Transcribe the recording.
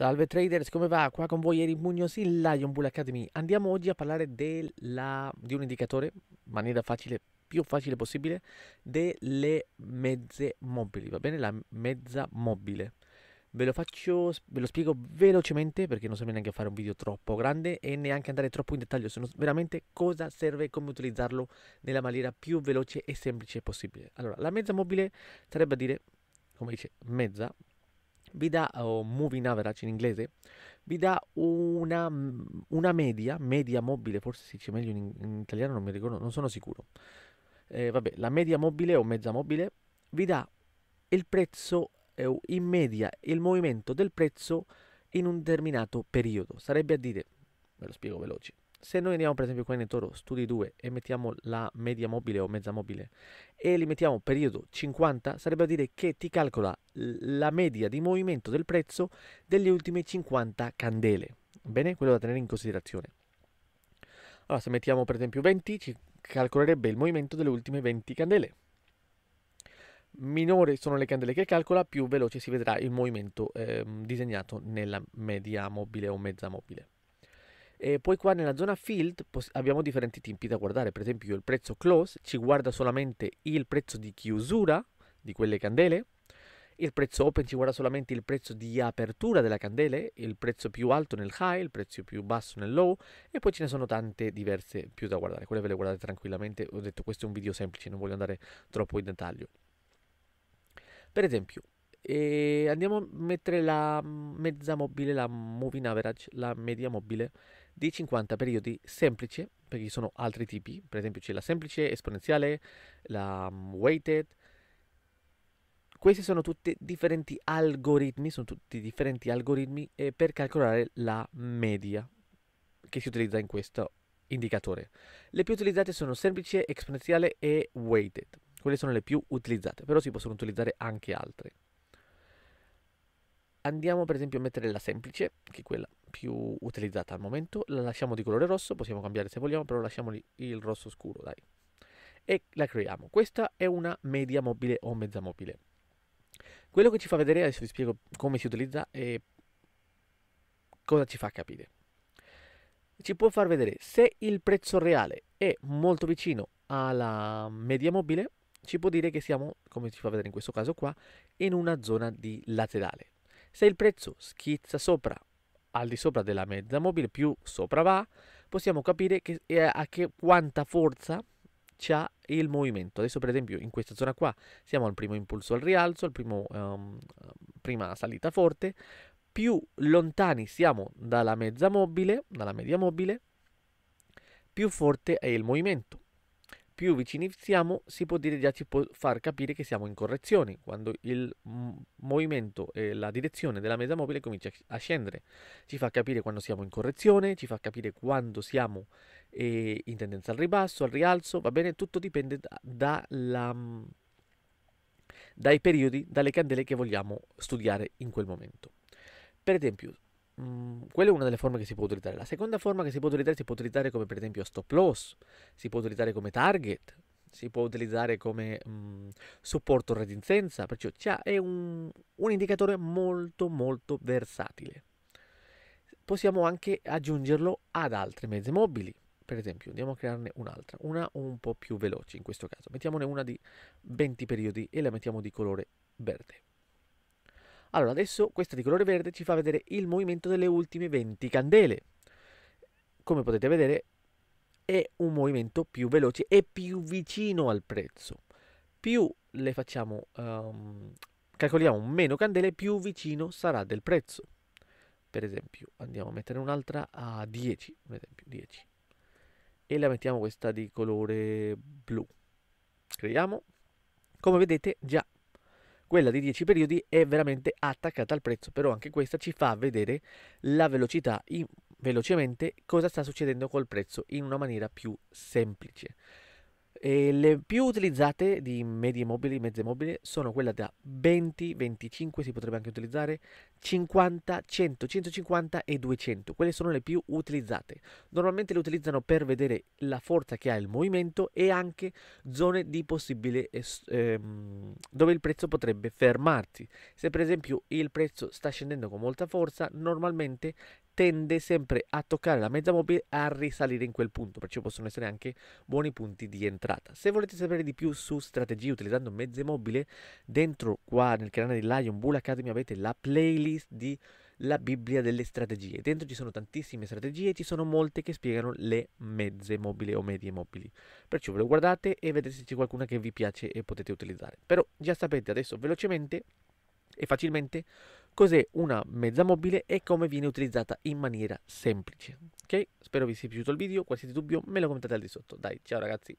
Salve traders, come va? Qua con voi Eri in Lion Bull Academy. Andiamo oggi a parlare della, di un indicatore, in maniera facile, più facile possibile, delle mezze mobili, va bene? La mezza mobile. Ve lo faccio, ve lo spiego velocemente perché non serve neanche fare un video troppo grande e neanche andare troppo in dettaglio, sono veramente cosa serve e come utilizzarlo nella maniera più veloce e semplice possibile. Allora, la mezza mobile sarebbe a dire, come dice, mezza, vi dà, o moving average in inglese, vi dà una, mm, una media, media mobile, forse si dice meglio in, in italiano, non mi ricordo, non sono sicuro. Eh, vabbè, la media mobile o mezza mobile vi dà il prezzo eh, in media, il movimento del prezzo in un determinato periodo. Sarebbe a dire, ve lo spiego veloce, se noi andiamo per esempio qua in Toro studi 2 e mettiamo la media mobile o mezza mobile e li mettiamo periodo 50, sarebbe a dire che ti calcola la media di movimento del prezzo delle ultime 50 candele. Bene, quello da tenere in considerazione. Allora, se mettiamo per esempio 20, ci calcolerebbe il movimento delle ultime 20 candele. Minori sono le candele che calcola, più veloce si vedrà il movimento eh, disegnato nella media mobile o mezza mobile. E poi qua nella zona field abbiamo differenti tipi da guardare, per esempio il prezzo close ci guarda solamente il prezzo di chiusura di quelle candele, il prezzo open ci guarda solamente il prezzo di apertura delle candele, il prezzo più alto nel high, il prezzo più basso nel low e poi ce ne sono tante diverse più da guardare, quelle ve le guardate tranquillamente, ho detto questo è un video semplice, non voglio andare troppo in dettaglio. Per esempio, e andiamo a mettere la mezza mobile, la moving average, la media mobile di 50 periodi semplice, perché ci sono altri tipi, per esempio c'è la semplice, esponenziale, la mm, weighted. Questi sono tutti differenti algoritmi, sono tutti differenti algoritmi per calcolare la media che si utilizza in questo indicatore. Le più utilizzate sono semplice, esponenziale e weighted. Quelle sono le più utilizzate, però si possono utilizzare anche altre. Andiamo per esempio a mettere la semplice, che è quella più utilizzata al momento, la lasciamo di colore rosso, possiamo cambiare se vogliamo, però lasciamo il rosso scuro, dai. E la creiamo. Questa è una media mobile o mezza mobile. Quello che ci fa vedere, adesso vi spiego come si utilizza e cosa ci fa capire. Ci può far vedere se il prezzo reale è molto vicino alla media mobile, ci può dire che siamo, come ci fa vedere in questo caso qua, in una zona di laterale. Se il prezzo schizza sopra, al di sopra della mezza mobile, più sopra va, possiamo capire che, eh, a che quanta forza c'è il movimento. Adesso per esempio in questa zona qua siamo al primo impulso al rialzo, al primo, um, prima salita forte, più lontani siamo dalla mezza mobile, dalla media mobile, più forte è il movimento più vicini siamo, si può dire già ci può far capire che siamo in correzione, quando il movimento e la direzione della mesa mobile comincia a scendere. Ci fa capire quando siamo in correzione, ci fa capire quando siamo eh, in tendenza al ribasso, al rialzo, va bene, tutto dipende da, da la, dai periodi, dalle candele che vogliamo studiare in quel momento. Per esempio, mh, mm, quella è una delle forme che si può utilizzare. La seconda forma che si può utilizzare si può utilizzare come per esempio stop loss, si può utilizzare come target, si può utilizzare come mh, mm, supporto resistenza, perciò cioè, è un, un indicatore molto molto versatile. Possiamo anche aggiungerlo ad altri mezzi mobili per esempio, andiamo a crearne un'altra, una un po' più veloce in questo caso. Mettiamone una di 20 periodi e la mettiamo di colore verde. Allora, adesso questa di colore verde ci fa vedere il movimento delle ultime 20 candele. Come potete vedere, è un movimento più veloce e più vicino al prezzo. Più le facciamo, um, calcoliamo meno candele, più vicino sarà del prezzo. Per esempio, andiamo a mettere un'altra a 10, un esempio 10. E la mettiamo questa di colore blu. Scriviamo. Come vedete, già quella di 10 periodi è veramente attaccata al prezzo, però anche questa ci fa vedere la velocità in, velocemente cosa sta succedendo col prezzo in una maniera più semplice. E le più utilizzate di medie mobili, mezze mobili, sono quella da 20, 25 si potrebbe anche utilizzare, 50, 100, 150 e 200. Quelle sono le più utilizzate. Normalmente le utilizzano per vedere la forza che ha il movimento e anche zone di possibile eh, ehm, dove il prezzo potrebbe fermarsi. Se per esempio il prezzo sta scendendo con molta forza, normalmente tende sempre a toccare la mezza mobile a risalire in quel punto, perciò possono essere anche buoni punti di entrata. Se volete sapere di più su strategie utilizzando mezze mobile, dentro qua nel canale di Lion Bull Academy avete la playlist checklist di la Bibbia delle strategie. Dentro ci sono tantissime strategie, ci sono molte che spiegano le mezze mobili o medie mobili. Perciò ve lo guardate e vedete se c'è qualcuna che vi piace e potete utilizzare. Però già sapete adesso velocemente e facilmente cos'è una mezza mobile e come viene utilizzata in maniera semplice. Ok? Spero vi sia piaciuto il video, qualsiasi dubbio me lo commentate al di sotto. Dai, ciao ragazzi!